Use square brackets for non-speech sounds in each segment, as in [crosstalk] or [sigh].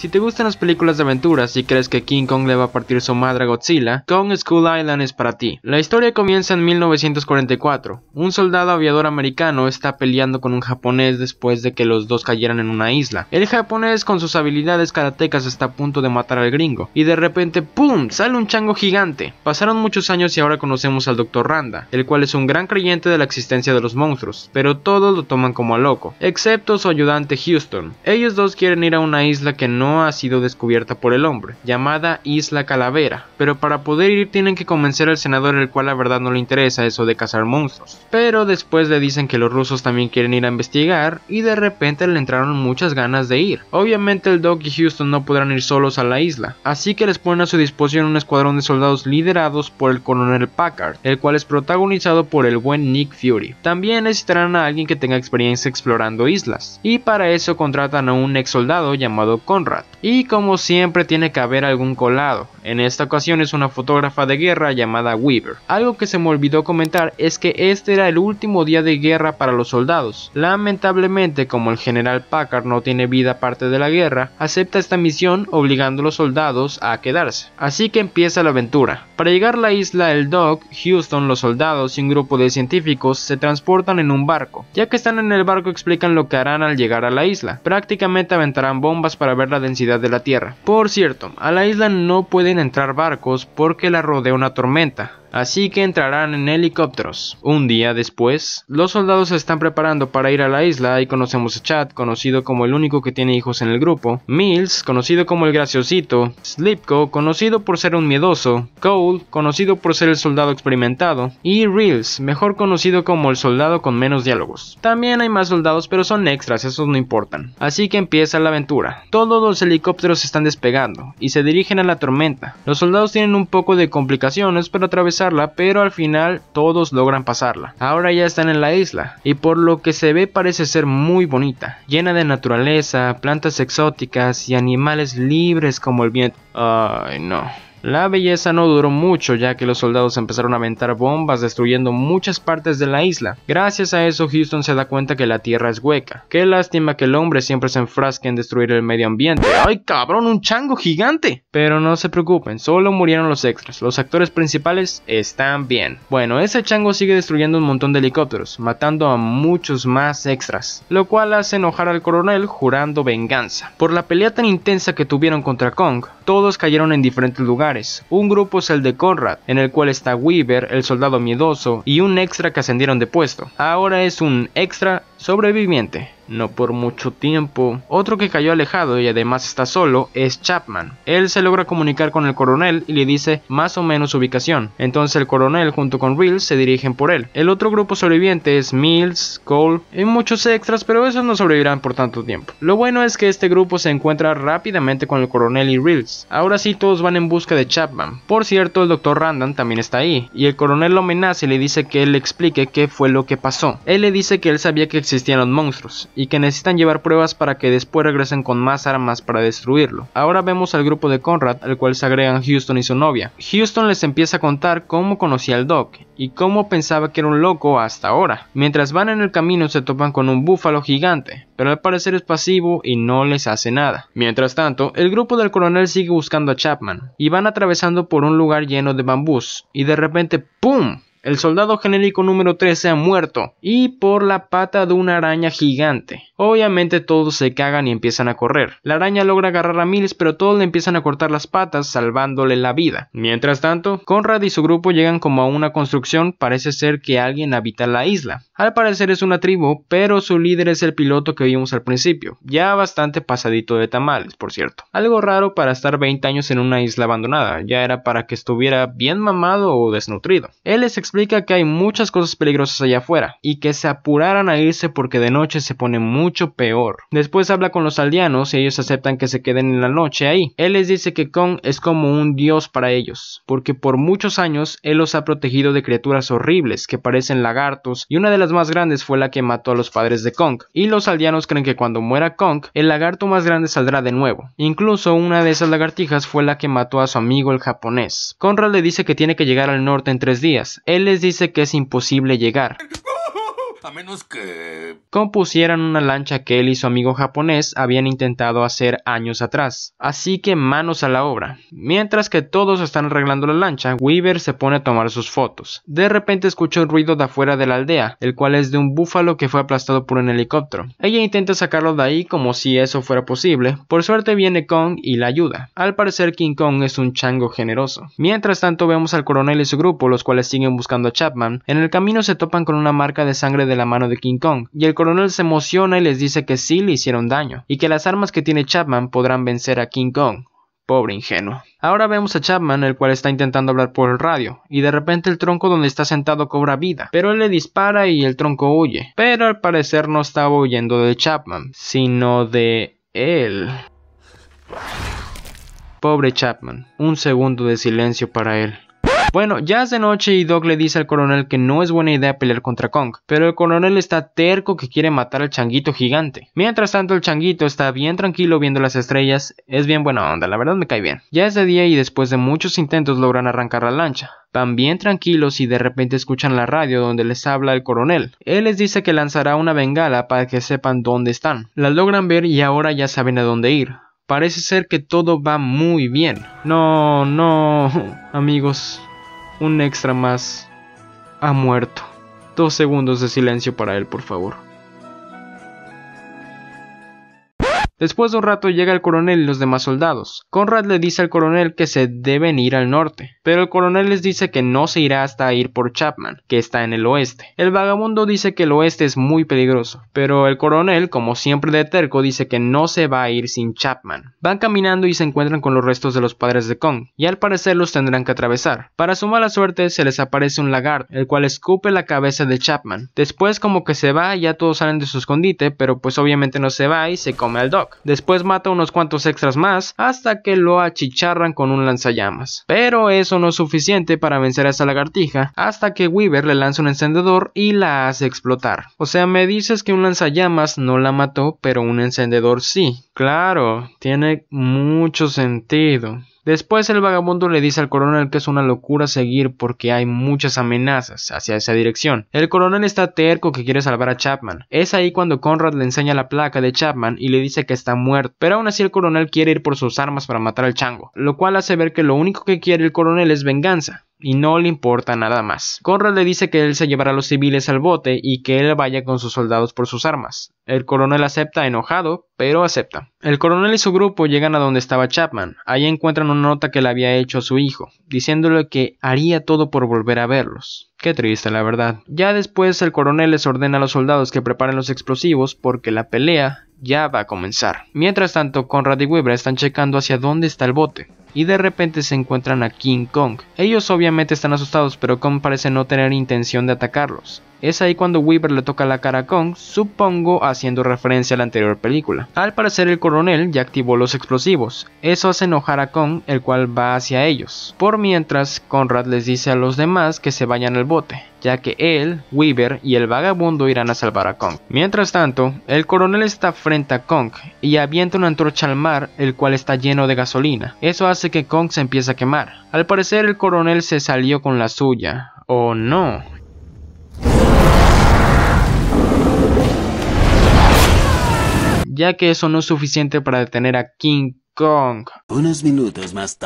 Si te gustan las películas de aventuras y crees que King Kong le va a partir su madre a Godzilla, Kong School Island es para ti. La historia comienza en 1944. Un soldado aviador americano está peleando con un japonés después de que los dos cayeran en una isla. El japonés con sus habilidades karatecas está a punto de matar al gringo y de repente ¡pum! sale un chango gigante. Pasaron muchos años y ahora conocemos al Dr. Randa, el cual es un gran creyente de la existencia de los monstruos, pero todos lo toman como a loco, excepto su ayudante Houston. Ellos dos quieren ir a una isla que no ha sido descubierta por el hombre, llamada Isla Calavera, pero para poder ir tienen que convencer al senador el cual la verdad no le interesa eso de cazar monstruos. Pero después le dicen que los rusos también quieren ir a investigar y de repente le entraron muchas ganas de ir. Obviamente el Doc y Houston no podrán ir solos a la isla, así que les ponen a su disposición un escuadrón de soldados liderados por el coronel Packard, el cual es protagonizado por el buen Nick Fury. También necesitarán a alguien que tenga experiencia explorando islas, y para eso contratan a un ex soldado llamado Conrad, y como siempre tiene que haber algún colado, en esta ocasión es una fotógrafa de guerra llamada Weaver. Algo que se me olvidó comentar es que este era el último día de guerra para los soldados. Lamentablemente como el general Packard no tiene vida aparte de la guerra, acepta esta misión obligando a los soldados a quedarse. Así que empieza la aventura. Para llegar a la isla el Doc, Houston, los soldados y un grupo de científicos se transportan en un barco. Ya que están en el barco explican lo que harán al llegar a la isla. Prácticamente aventarán bombas para la de de la Tierra. Por cierto, a la isla no pueden entrar barcos porque la rodea una tormenta, así que entrarán en helicópteros. Un día después, los soldados se están preparando para ir a la isla y conocemos a Chad, conocido como el único que tiene hijos en el grupo, Mills, conocido como el graciosito, Slipko, conocido por ser un miedoso, Cole, conocido por ser el soldado experimentado, y Reels, mejor conocido como el soldado con menos diálogos. También hay más soldados pero son extras, esos no importan. Así que empieza la aventura. Todos los helicópteros están despegando y se dirigen a la tormenta. Los soldados tienen un poco de complicaciones pero atravesar pero al final todos logran pasarla. Ahora ya están en la isla, y por lo que se ve parece ser muy bonita, llena de naturaleza, plantas exóticas y animales libres como el viento. Ay, no. La belleza no duró mucho ya que los soldados empezaron a aventar bombas destruyendo muchas partes de la isla. Gracias a eso Houston se da cuenta que la tierra es hueca. Qué lástima que el hombre siempre se enfrasque en destruir el medio ambiente. ¡Ay cabrón, un chango gigante! Pero no se preocupen, solo murieron los extras. Los actores principales están bien. Bueno, ese chango sigue destruyendo un montón de helicópteros, matando a muchos más extras. Lo cual hace enojar al coronel jurando venganza. Por la pelea tan intensa que tuvieron contra Kong, todos cayeron en diferentes lugares un grupo es el de Conrad, en el cual está Weaver, el soldado miedoso, y un extra que ascendieron de puesto. Ahora es un extra sobreviviente no por mucho tiempo. Otro que cayó alejado y además está solo es Chapman. Él se logra comunicar con el coronel y le dice más o menos su ubicación. Entonces el coronel junto con Reels se dirigen por él. El otro grupo sobreviviente es Mills, Cole y muchos extras, pero esos no sobrevivirán por tanto tiempo. Lo bueno es que este grupo se encuentra rápidamente con el coronel y Reels. Ahora sí todos van en busca de Chapman. Por cierto, el doctor Randan también está ahí y el coronel lo amenaza y le dice que él le explique qué fue lo que pasó. Él le dice que él sabía que existían los monstruos y que necesitan llevar pruebas para que después regresen con más armas para destruirlo. Ahora vemos al grupo de Conrad, al cual se agregan Houston y su novia. Houston les empieza a contar cómo conocía al Doc y cómo pensaba que era un loco hasta ahora. Mientras van en el camino se topan con un búfalo gigante, pero al parecer es pasivo y no les hace nada. Mientras tanto, el grupo del coronel sigue buscando a Chapman y van atravesando por un lugar lleno de bambús y de repente ¡pum! El soldado genérico número se ha muerto y por la pata de una araña gigante. Obviamente todos se cagan y empiezan a correr. La araña logra agarrar a Miles pero todos le empiezan a cortar las patas salvándole la vida. Mientras tanto, Conrad y su grupo llegan como a una construcción, parece ser que alguien habita la isla. Al parecer es una tribu, pero su líder es el piloto que vimos al principio, ya bastante pasadito de tamales, por cierto. Algo raro para estar 20 años en una isla abandonada, ya era para que estuviera bien mamado o desnutrido. Él es explica que hay muchas cosas peligrosas allá afuera y que se apuraran a irse porque de noche se pone mucho peor. Después habla con los aldeanos y ellos aceptan que se queden en la noche ahí. Él les dice que Kong es como un dios para ellos, porque por muchos años él los ha protegido de criaturas horribles que parecen lagartos y una de las más grandes fue la que mató a los padres de Kong. Y los aldeanos creen que cuando muera Kong, el lagarto más grande saldrá de nuevo. Incluso una de esas lagartijas fue la que mató a su amigo el japonés. Conrad le dice que tiene que llegar al norte en tres días. Él les dice que es imposible llegar a menos que... compusieran una lancha que él y su amigo japonés habían intentado hacer años atrás. Así que manos a la obra. Mientras que todos están arreglando la lancha, Weaver se pone a tomar sus fotos. De repente escucha un ruido de afuera de la aldea, el cual es de un búfalo que fue aplastado por un helicóptero. Ella intenta sacarlo de ahí como si eso fuera posible. Por suerte viene Kong y la ayuda. Al parecer King Kong es un chango generoso. Mientras tanto vemos al coronel y su grupo, los cuales siguen buscando a Chapman. En el camino se topan con una marca de sangre de de la mano de King Kong, y el coronel se emociona y les dice que sí le hicieron daño, y que las armas que tiene Chapman podrán vencer a King Kong, Pobre ingenuo. Ahora vemos a Chapman, el cual está intentando hablar por el radio, y de repente el tronco donde está sentado cobra vida, pero él le dispara y el tronco huye. Pero al parecer no estaba huyendo de Chapman, sino de él. Pobre Chapman, un segundo de silencio para él. Bueno, ya es de noche y Doc le dice al coronel que no es buena idea pelear contra Kong, pero el coronel está terco que quiere matar al changuito gigante. Mientras tanto, el changuito está bien tranquilo viendo las estrellas, es bien buena onda, la verdad me cae bien. Ya es de día y después de muchos intentos logran arrancar la lancha. Van bien tranquilos y de repente escuchan la radio donde les habla el coronel. Él les dice que lanzará una bengala para que sepan dónde están. La logran ver y ahora ya saben a dónde ir. Parece ser que todo va muy bien. No, no, [laughs] amigos, un extra más ha muerto. Dos segundos de silencio para él, por favor. Después de un rato llega el coronel y los demás soldados. Conrad le dice al coronel que se deben ir al norte, pero el coronel les dice que no se irá hasta ir por Chapman, que está en el oeste. El vagabundo dice que el oeste es muy peligroso, pero el coronel, como siempre de terco, dice que no se va a ir sin Chapman. Van caminando y se encuentran con los restos de los padres de Kong, y al parecer los tendrán que atravesar. Para su mala suerte se les aparece un lagarto, el cual escupe la cabeza de Chapman. Después como que se va, ya todos salen de su escondite, pero pues obviamente no se va y se come al dog. Después mata unos cuantos extras más hasta que lo achicharran con un lanzallamas. Pero eso no es suficiente para vencer a esa lagartija hasta que Weaver le lanza un encendedor y la hace explotar. O sea, me dices que un lanzallamas no la mató, pero un encendedor sí. Claro, tiene mucho sentido. Después el vagabundo le dice al coronel que es una locura seguir porque hay muchas amenazas hacia esa dirección. El coronel está terco que quiere salvar a Chapman. Es ahí cuando Conrad le enseña la placa de Chapman y le dice que está muerto, pero aún así el coronel quiere ir por sus armas para matar al chango, lo cual hace ver que lo único que quiere el coronel es venganza y no le importa nada más. Conrad le dice que él se llevará a los civiles al bote y que él vaya con sus soldados por sus armas. El coronel acepta enojado, pero acepta. El coronel y su grupo llegan a donde estaba Chapman. Ahí encuentran una nota que le había hecho a su hijo, diciéndole que haría todo por volver a verlos. Qué triste, la verdad. Ya después el coronel les ordena a los soldados que preparen los explosivos porque la pelea ya va a comenzar. Mientras tanto, Conrad y Weaver están checando hacia dónde está el bote y de repente se encuentran a King Kong. Ellos obviamente están asustados, pero Kong parece no tener intención de atacarlos. Es ahí cuando Weaver le toca la cara a Kong, supongo haciendo referencia a la anterior película. Al parecer el coronel ya activó los explosivos, eso hace enojar a Kong, el cual va hacia ellos. Por mientras, Conrad les dice a los demás que se vayan al bote, ya que él, Weaver y el vagabundo irán a salvar a Kong. Mientras tanto, el coronel está frente a Kong y avienta una antorcha al mar, el cual está lleno de gasolina. Eso hace que Kong se empiece a quemar. Al parecer el coronel se salió con la suya, o no, ya que eso no es suficiente para detener a King Kong. minutos más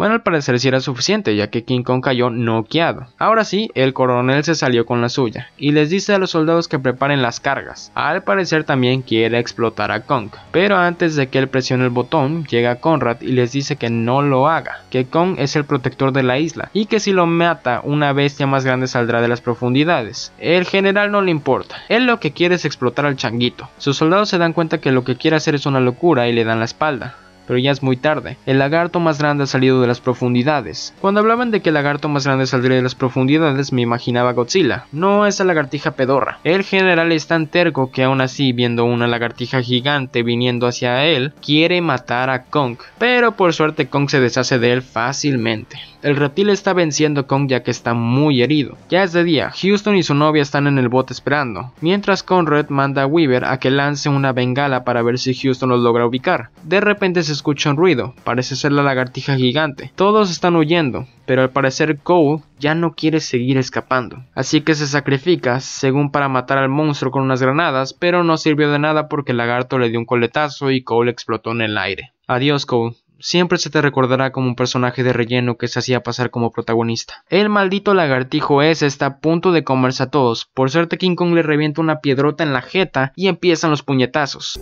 bueno, al parecer sí era suficiente, ya que King Kong cayó noqueado. Ahora sí, el coronel se salió con la suya y les dice a los soldados que preparen las cargas. Al parecer también quiere explotar a Kong. Pero antes de que él presione el botón, llega Conrad y les dice que no lo haga, que Kong es el protector de la isla y que si lo mata, una bestia más grande saldrá de las profundidades. El general no le importa, él lo que quiere es explotar al changuito. Sus soldados se dan cuenta que lo que quiere hacer es una locura y le dan la espalda pero ya es muy tarde. El lagarto más grande ha salido de las profundidades. Cuando hablaban de que el lagarto más grande saldría de las profundidades, me imaginaba Godzilla, no esa lagartija pedorra. El general es tan terco que aún así, viendo una lagartija gigante viniendo hacia él, quiere matar a Kong, pero por suerte Kong se deshace de él fácilmente. El reptil está venciendo a Kong ya que está muy herido. Ya es de día, Houston y su novia están en el bote esperando, mientras Conrad manda a Weaver a que lance una bengala para ver si Houston los logra ubicar. De repente se escucha un ruido, parece ser la lagartija gigante. Todos están huyendo, pero al parecer Cole ya no quiere seguir escapando. Así que se sacrifica, según para matar al monstruo con unas granadas, pero no sirvió de nada porque el lagarto le dio un coletazo y Cole explotó en el aire. Adiós Cole siempre se te recordará como un personaje de relleno que se hacía pasar como protagonista. El maldito lagartijo ese está a punto de comerse a todos, por suerte King Kong le revienta una piedrota en la jeta y empiezan los puñetazos.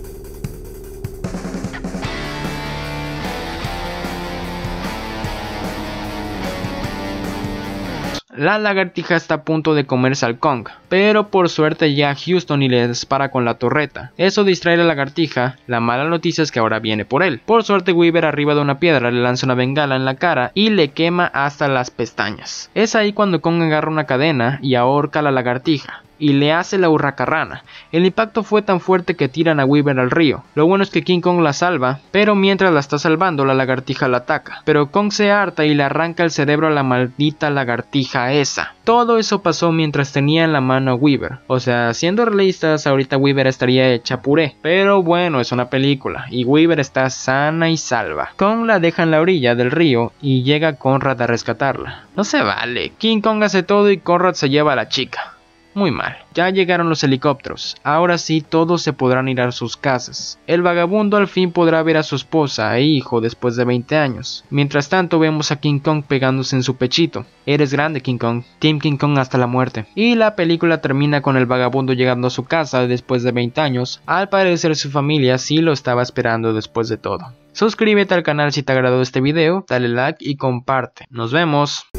La lagartija está a punto de comerse al Kong, pero por suerte ya Houston y le dispara con la torreta. Eso distrae a la lagartija, la mala noticia es que ahora viene por él. Por suerte Weaver arriba de una piedra le lanza una bengala en la cara y le quema hasta las pestañas. Es ahí cuando Kong agarra una cadena y ahorca a la lagartija y le hace la hurracarrana. El impacto fue tan fuerte que tiran a Weaver al río. Lo bueno es que King Kong la salva, pero mientras la está salvando la lagartija la ataca. Pero Kong se harta y le arranca el cerebro a la maldita lagartija esa. Todo eso pasó mientras tenía en la mano a Weaver. O sea, siendo realistas, ahorita Weaver estaría hecha puré. Pero bueno, es una película y Weaver está sana y salva. Kong la deja en la orilla del río y llega Conrad a rescatarla. No se vale, King Kong hace todo y Conrad se lleva a la chica. Muy mal. Ya llegaron los helicópteros. Ahora sí todos se podrán ir a sus casas. El vagabundo al fin podrá ver a su esposa e hijo después de 20 años. Mientras tanto vemos a King Kong pegándose en su pechito. Eres grande King Kong. Team King Kong hasta la muerte. Y la película termina con el vagabundo llegando a su casa después de 20 años. Al parecer su familia sí lo estaba esperando después de todo. Suscríbete al canal si te agradó este video, dale like y comparte. Nos vemos.